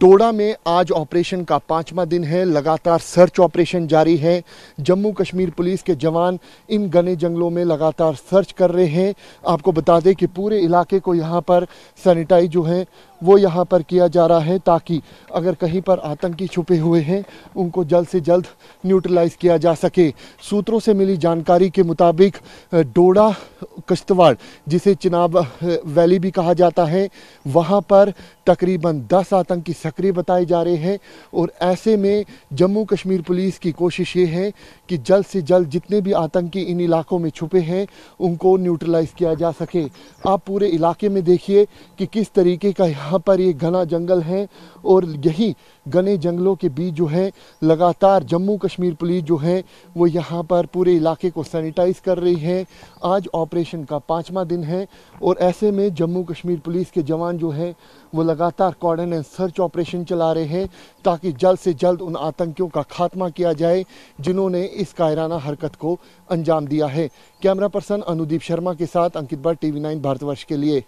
डोडा में आज ऑपरेशन का पांचवा दिन है लगातार सर्च ऑपरेशन जारी है जम्मू कश्मीर पुलिस के जवान इन घने जंगलों में लगातार सर्च कर रहे हैं आपको बता दें कि पूरे इलाके को यहाँ पर सैनिटाइज जो है वो यहाँ पर किया जा रहा है ताकि अगर कहीं पर आतंकी छुपे हुए हैं उनको जल्द से जल्द न्यूट्रलाइज किया जा सके सूत्रों से मिली जानकारी के मुताबिक डोडा किश्तवाड़ जिसे चिनाब वैली भी कहा जाता है वहाँ पर तकरीबन 10 आतंकी सक्रिय बताए जा रहे हैं और ऐसे में जम्मू कश्मीर पुलिस की कोशिश ये है कि जल्द से जल्द जितने भी आतंकी इन इलाकों में छुपे हैं उनको न्यूट्रलाइज किया जा सके आप पूरे इलाके में देखिए कि किस तरीके का यहाँ यहाँ पर ये घना जंगल है और यही घने जंगलों के बीच जो है लगातार जम्मू कश्मीर पुलिस जो है वो यहाँ पर पूरे इलाके को सैनिटाइज कर रही है आज ऑपरेशन का पाँचवा दिन है और ऐसे में जम्मू कश्मीर पुलिस के जवान जो है वो लगातार कॉर्डन एंड सर्च ऑपरेशन चला रहे हैं ताकि जल्द से जल्द उन आतंकियों का खात्मा किया जाए जिन्होंने इस कायराना हरकत को अंजाम दिया है कैमरा पर्सन अनुदीप शर्मा के साथ अंकित भट्ट टीवी नाइन भारतवर्ष के लिए